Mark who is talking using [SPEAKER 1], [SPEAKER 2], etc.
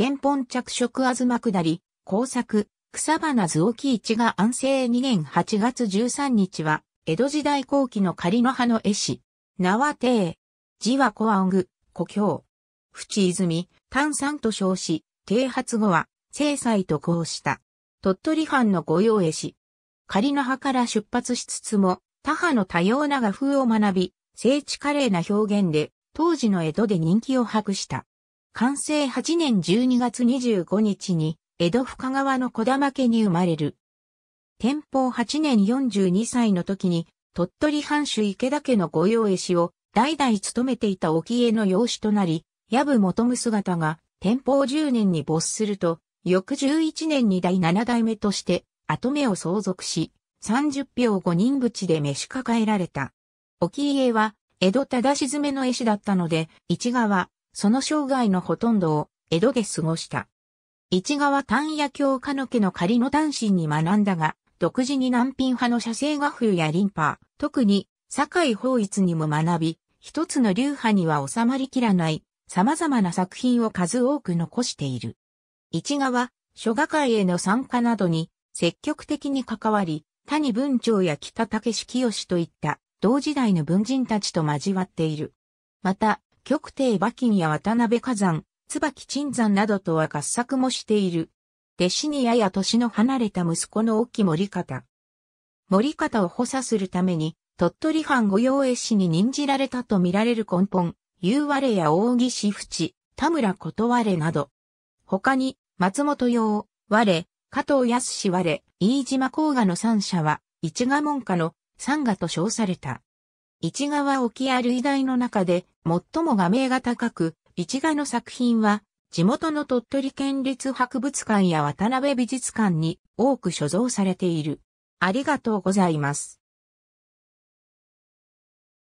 [SPEAKER 1] 原本着色あずま下り、工作、草花図沖一が安政2年8月13日は、江戸時代後期の仮の葉の絵師、縄帝、字は小アング、故郷、淵泉、炭酸と称し、啓発後は、正祭とこうした。鳥取藩の御用絵師。仮の葉から出発しつつも、他派の多様な画風を学び、聖地華麗な表現で、当時の江戸で人気を博した。完成8年12月25日に、江戸深川の小玉家に生まれる。天保8年42歳の時に、鳥取藩主池田家の御用絵師を代々務めていた沖江の養子となり、矢部元む姿が天保10年に没すると、翌11年に第7代目として後目を相続し、30票5人口で召し抱えられた。沖家は、江戸し詰の絵師だったので、市川、その生涯のほとんどを江戸で過ごした。市川丹野教科の家の仮の単身に学んだが、独自に南品派の写生画風やリンパ、特に、堺法一にも学び、一つの流派には収まりきらない、様々な作品を数多く残している。市川、書画界への参加などに、積極的に関わり、谷文長や北武志清といった、同時代の文人たちと交わっている。また、極低馬琴や渡辺火山、椿鎮山などとは合作もしている。弟子にやや年の離れた息子の沖森方。森方を補佐するために、鳥取藩御用絵師に任じられたと見られる根本、夕割れや扇志淵、田村断れなど。他に、松本洋、我、加藤康氏我、飯島甲賀の三者は、市賀門下の三賀と称された。市賀は沖ある医大の中で、最も画名が高く、一画の作品は、地元の鳥取県立博物館や渡辺美術館に多く所蔵されている。ありがとうございます。